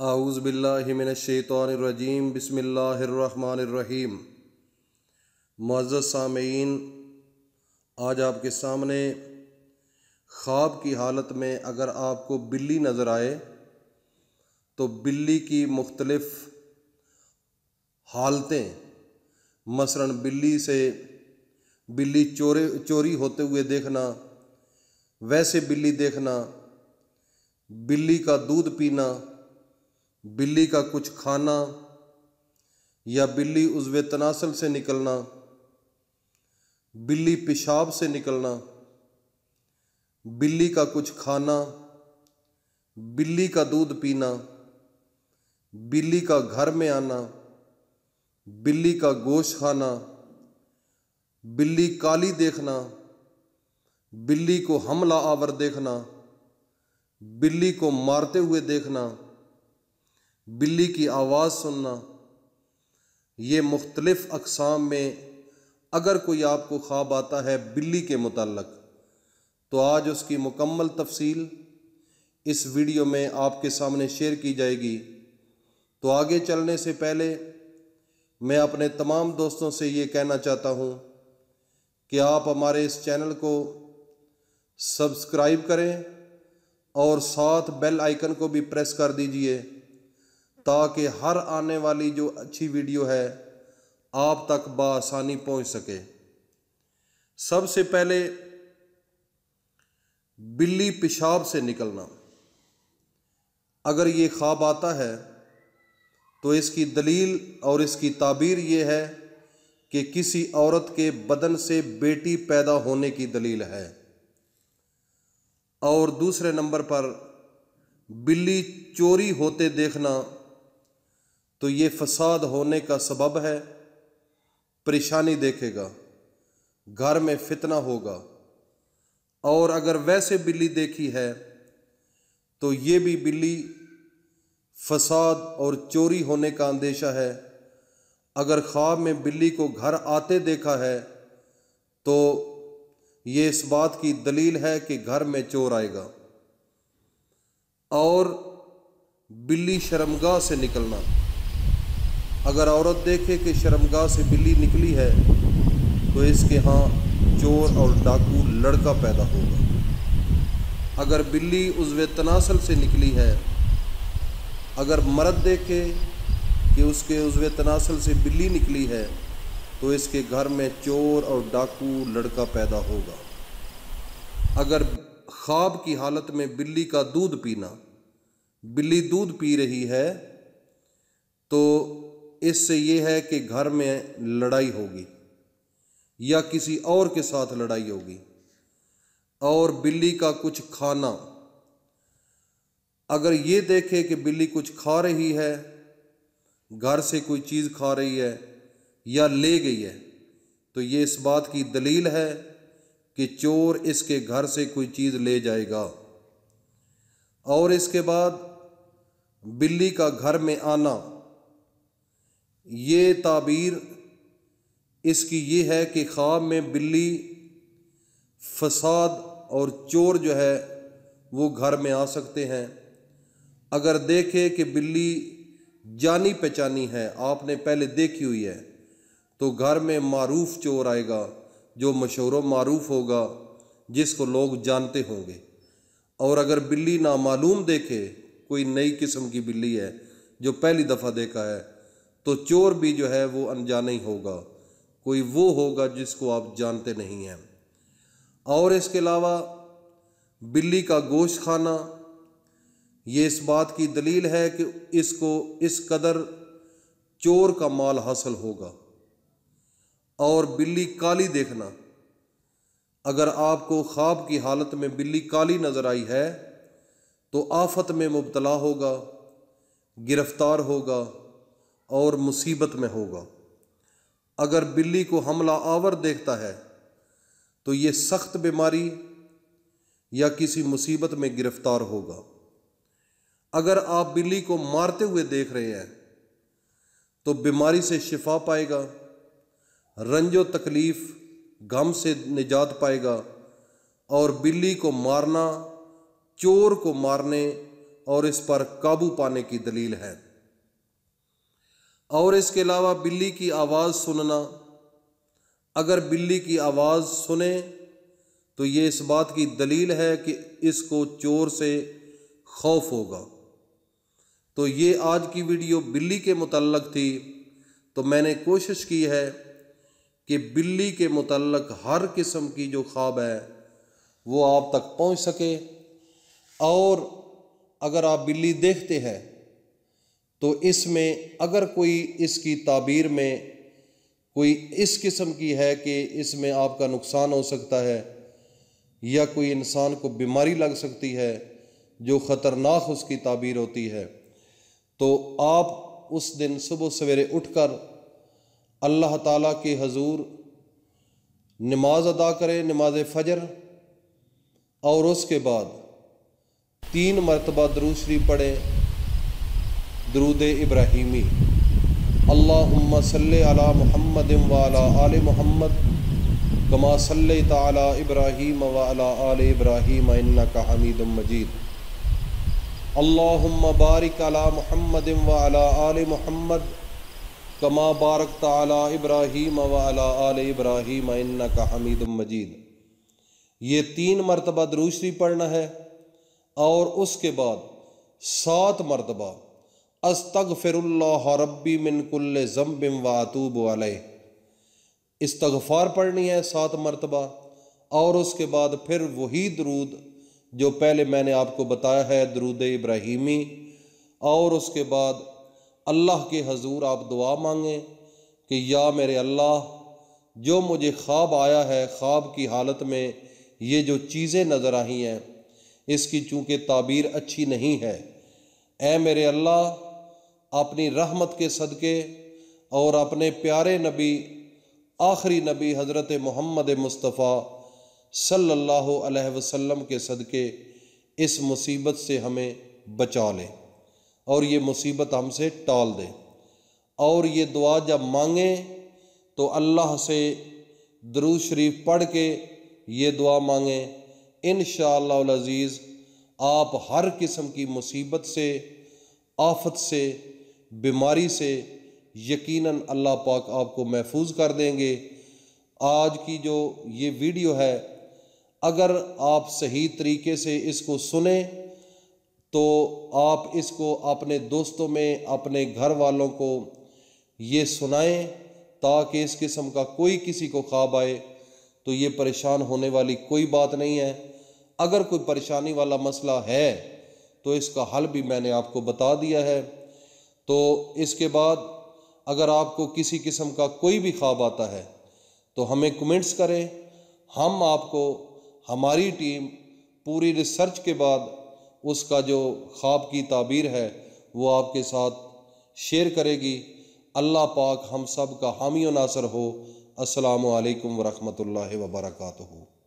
आउज़ आऊज़बिल्लिमिनशैतरजीम बसमीम मज़ सामीन आज आपके सामने ख्वाब की हालत में अगर आपको बिल्ली नज़र आए तो बिल्ली की मुख्तलफ़ हालतें मसलन बिल्ली से बिल्ली चोरे चोरी होते हुए देखना वैसे बिल्ली देखना बिल्ली का दूध पीना बिल्ली का कुछ खाना या बिल्ली उजवे तनासल से निकलना बिल्ली पेशाब से निकलना बिल्ली का कुछ खाना बिल्ली का दूध पीना बिल्ली का घर में आना बिल्ली का गोश्त खाना बिल्ली काली देखना बिल्ली को हमला आवर देखना बिल्ली को मारते हुए देखना बिल्ली की आवाज़ सुनना ये मुख्तलफ़ अकसाम में अगर कोई आपको ख्वाब आता है बिल्ली के मतलब तो आज उसकी मुकम्मल तफसील इस वीडियो में आपके सामने शेयर की जाएगी तो आगे चलने से पहले मैं अपने तमाम दोस्तों से ये कहना चाहता हूँ कि आप हमारे इस चैनल को सब्सक्राइब करें और साथ बेल आइकन को भी प्रेस कर दीजिए ताकि हर आने वाली जो अच्छी वीडियो है आप तक बसानी पहुंच सके सबसे पहले बिल्ली पेशाब से निकलना अगर ये ख्वाब आता है तो इसकी दलील और इसकी ताबीर ये है कि किसी औरत के बदन से बेटी पैदा होने की दलील है और दूसरे नंबर पर बिल्ली चोरी होते देखना तो ये फसाद होने का सबब है परेशानी देखेगा घर में फितना होगा और अगर वैसे बिल्ली देखी है तो ये भी बिल्ली फसाद और चोरी होने का अंदेशा है अगर ख्वाब में बिल्ली को घर आते देखा है तो ये इस बात की दलील है कि घर में चोर आएगा और बिल्ली शर्मगाह से निकलना अगर औरत देखे कि शर्मगाह से बिल्ली निकली है तो इसके यहाँ चोर और डाकू लड़का पैदा होगा अगर बिल्ली उजवे तनासल से निकली है अगर मर्द देखे कि उसके उजवे तनासल से बिल्ली निकली है तो इसके घर में चोर और डाकू लड़का पैदा होगा अगर ख्वाब की हालत में बिल्ली का दूध पीना बिल्ली दूध पी रही है तो इससे ये है कि घर में लड़ाई होगी या किसी और के साथ लड़ाई होगी और बिल्ली का कुछ खाना अगर ये देखे कि बिल्ली कुछ खा रही है घर से कोई चीज़ खा रही है या ले गई है तो ये इस बात की दलील है कि चोर इसके घर से कोई चीज़ ले जाएगा और इसके बाद बिल्ली का घर में आना ये ताबीर इसकी ये है कि ख्वाब में बिल्ली फसाद और चोर जो है वो घर में आ सकते हैं अगर देखे कि बिल्ली जानी पहचानी है आपने पहले देखी हुई है तो घर में मारूफ चोर आएगा जो मशहूर मारूफ होगा जिसको लोग जानते होंगे और अगर बिल्ली नामालूम देखे कोई नई किस्म की बिल्ली है जो पहली दफ़ा देखा है तो चोर भी जो है वो अनजाना ही होगा कोई वो होगा जिसको आप जानते नहीं हैं और इसके अलावा बिल्ली का गोश्त खाना ये इस बात की दलील है कि इसको इस कदर चोर का माल हासिल होगा और बिल्ली काली देखना अगर आपको ख्वाब की हालत में बिल्ली काली नज़र आई है तो आफत में मुबतला होगा गिरफ्तार होगा और मुसीबत में होगा अगर बिल्ली को हमला आवर देखता है तो ये सख्त बीमारी या किसी मुसीबत में गिरफ्तार होगा अगर आप बिल्ली को मारते हुए देख रहे हैं तो बीमारी से शिफा पाएगा रंजो तकलीफ़ गम से निजात पाएगा और बिल्ली को मारना चोर को मारने और इस पर काबू पाने की दलील है और इसके अलावा बिल्ली की आवाज़ सुनना अगर बिल्ली की आवाज़ सुने तो ये इस बात की दलील है कि इसको चोर से खौफ होगा तो ये आज की वीडियो बिल्ली के मुतलक थी तो मैंने कोशिश की है कि बिल्ली के मुतलक हर किस्म की जो ख्वाब है वो आप तक पहुंच सके और अगर आप बिल्ली देखते हैं तो इसमें अगर कोई इसकी ताबीर में कोई इस किस्म की है कि इसमें आपका नुकसान हो सकता है या कोई इंसान को बीमारी लग सकती है जो ख़तरनाक उसकी ताबीर होती है तो आप उस दिन सुबह सवेरे उठकर अल्लाह ताला के हजूर नमाज अदा करें नमाज फजर और उसके बाद तीन मरतबा दूसरी पढ़ें दरूद इब्राहिमी अल्लाम सल अला महमद वाल आल महमद कमा सल तला इब्राहिम आल इब्राहिम का हमीद मजीद अल्लाम बारिक अला महमद आल महमद कमा बारक तला इब्राहिम आल इब्राहिम का हमीद मजीद ये तीन मरतबा दरूशरी पढ़ना है और उसके बाद सात मरतबा अस्तग रब्बी मिनकुल्ल ज़म्बिम वातूब वाले तगफ़ार पढ़नी है सात मरतबा और उसके बाद फिर वही दरूद जो पहले मैंने आपको बताया है दरूद इब्राहिमी और उसके बाद अल्लाह के हजूर आप दुआ मांगें कि या मेरे अल्लाह जो मुझे ख्वाब आया है ख्वाब की हालत में ये जो चीज़ें नज़र आई हैं इसकी चूँकि ताबीर अच्छी नहीं है ए मेरे अल्लाह अपनी रहमत के सदक़े और अपने प्यारे नबी आखिरी नबी हज़रत मोहम्मद मुस्तफ़ा सल्लल्लाहु अलैहि वसल्लम के सदक़े इस मुसीबत से हमें बचा ले और ये मुसीबत हमसे टाल दे और ये दुआ जब मांगें तो अल्लाह से दरूज शरीफ पढ़ के ये दुआ मांगें इन अज़ीज़ आप हर किस्म की मुसीबत से आफत से बीमारी से यकीनन अल्लाह पाक आपको महफूज कर देंगे आज की जो ये वीडियो है अगर आप सही तरीके से इसको सुने तो आप इसको अपने दोस्तों में अपने घर वालों को ये सुनाएं ताकि इस किस्म का कोई किसी को ख्वाब आए तो ये परेशान होने वाली कोई बात नहीं है अगर कोई परेशानी वाला मसला है तो इसका हल भी मैंने आपको बता दिया है तो इसके बाद अगर आपको किसी किस्म का कोई भी ख्वाब आता है तो हमें कमेंट्स करें हम आपको हमारी टीम पूरी रिसर्च के बाद उसका जो ख्वाब की ताबीर है वो आपके साथ शेयर करेगी अल्लाह पाक हम सब का हामी नासर हो असलकम वरहमल वर्का